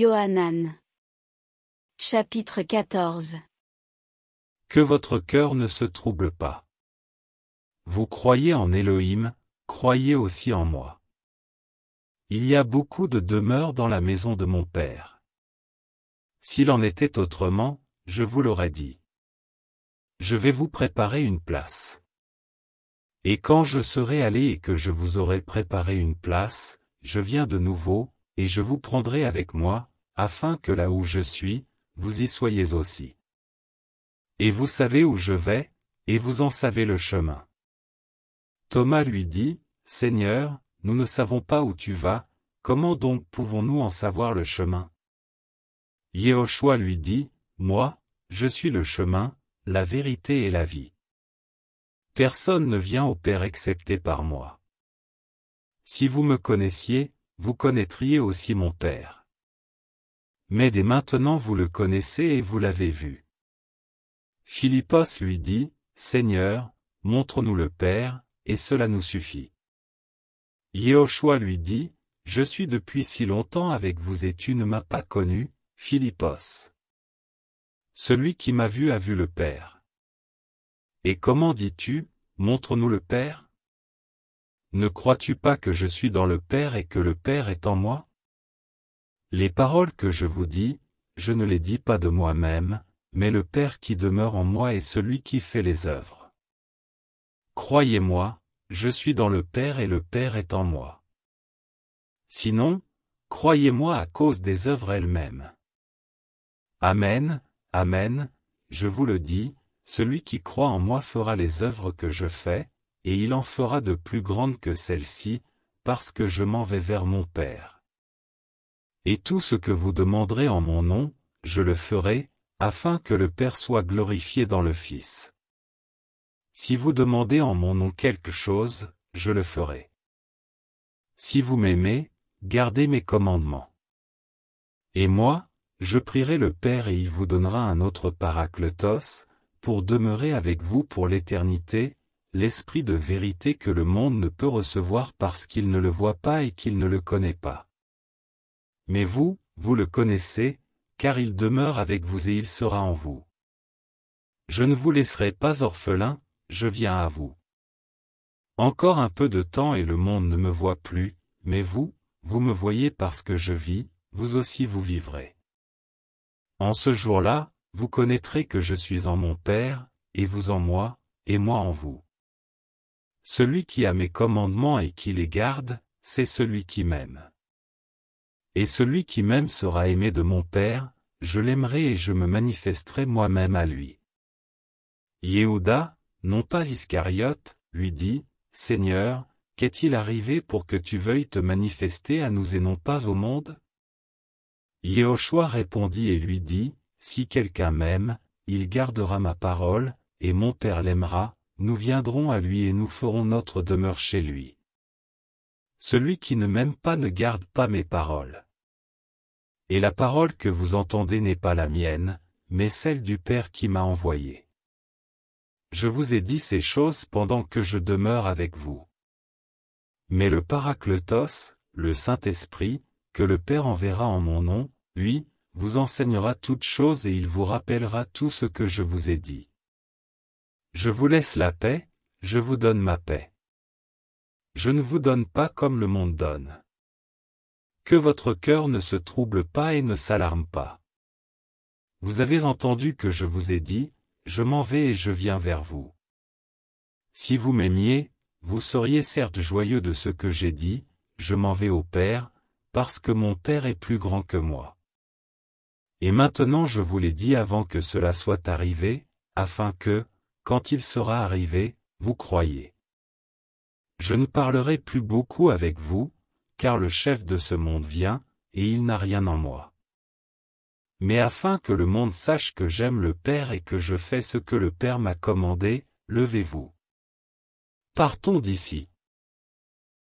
Yohanan. Chapitre 14 Que votre cœur ne se trouble pas. Vous croyez en Elohim, croyez aussi en moi. Il y a beaucoup de demeures dans la maison de mon Père. S'il en était autrement, je vous l'aurais dit. Je vais vous préparer une place. Et quand je serai allé et que je vous aurai préparé une place, je viens de nouveau, et je vous prendrai avec moi, afin que là où je suis, vous y soyez aussi. Et vous savez où je vais, et vous en savez le chemin. Thomas lui dit, Seigneur, nous ne savons pas où tu vas, comment donc pouvons-nous en savoir le chemin Yehoshua lui dit, Moi, je suis le chemin, la vérité et la vie. Personne ne vient au Père excepté par moi. Si vous me connaissiez, vous connaîtriez aussi mon Père mais dès maintenant vous le connaissez et vous l'avez vu. Philippos lui dit, Seigneur, montre-nous le Père, et cela nous suffit. Yehoshua lui dit, Je suis depuis si longtemps avec vous et tu ne m'as pas connu, Philippos. Celui qui m'a vu a vu le Père. Et comment dis-tu, montre-nous le Père Ne crois-tu pas que je suis dans le Père et que le Père est en moi les paroles que je vous dis, je ne les dis pas de moi-même, mais le Père qui demeure en moi est celui qui fait les œuvres. Croyez-moi, je suis dans le Père et le Père est en moi. Sinon, croyez-moi à cause des œuvres elles-mêmes. Amen, Amen, je vous le dis, celui qui croit en moi fera les œuvres que je fais, et il en fera de plus grandes que celles-ci, parce que je m'en vais vers mon Père. Et tout ce que vous demanderez en mon nom, je le ferai, afin que le Père soit glorifié dans le Fils. Si vous demandez en mon nom quelque chose, je le ferai. Si vous m'aimez, gardez mes commandements. Et moi, je prierai le Père et il vous donnera un autre paracletos, pour demeurer avec vous pour l'éternité, l'esprit de vérité que le monde ne peut recevoir parce qu'il ne le voit pas et qu'il ne le connaît pas. Mais vous, vous le connaissez, car il demeure avec vous et il sera en vous. Je ne vous laisserai pas orphelin, je viens à vous. Encore un peu de temps et le monde ne me voit plus, mais vous, vous me voyez parce que je vis, vous aussi vous vivrez. En ce jour-là, vous connaîtrez que je suis en mon Père, et vous en moi, et moi en vous. Celui qui a mes commandements et qui les garde, c'est celui qui m'aime. Et celui qui m'aime sera aimé de mon Père, je l'aimerai et je me manifesterai moi-même à lui. Yehuda, non pas Iscariote, lui dit, Seigneur, qu'est-il arrivé pour que tu veuilles te manifester à nous et non pas au monde Yehoshua répondit et lui dit, Si quelqu'un m'aime, il gardera ma parole, et mon Père l'aimera, nous viendrons à lui et nous ferons notre demeure chez lui. Celui qui ne m'aime pas ne garde pas mes paroles. Et la parole que vous entendez n'est pas la mienne, mais celle du Père qui m'a envoyé. Je vous ai dit ces choses pendant que je demeure avec vous. Mais le Paracletos, le Saint-Esprit, que le Père enverra en mon nom, lui, vous enseignera toutes choses et il vous rappellera tout ce que je vous ai dit. Je vous laisse la paix, je vous donne ma paix. Je ne vous donne pas comme le monde donne que votre cœur ne se trouble pas et ne s'alarme pas. Vous avez entendu que je vous ai dit, je m'en vais et je viens vers vous. Si vous m'aimiez, vous seriez certes joyeux de ce que j'ai dit, je m'en vais au Père, parce que mon Père est plus grand que moi. Et maintenant je vous l'ai dit avant que cela soit arrivé, afin que, quand il sera arrivé, vous croyez. Je ne parlerai plus beaucoup avec vous, car le chef de ce monde vient, et il n'a rien en moi. Mais afin que le monde sache que j'aime le Père et que je fais ce que le Père m'a commandé, levez-vous. Partons d'ici.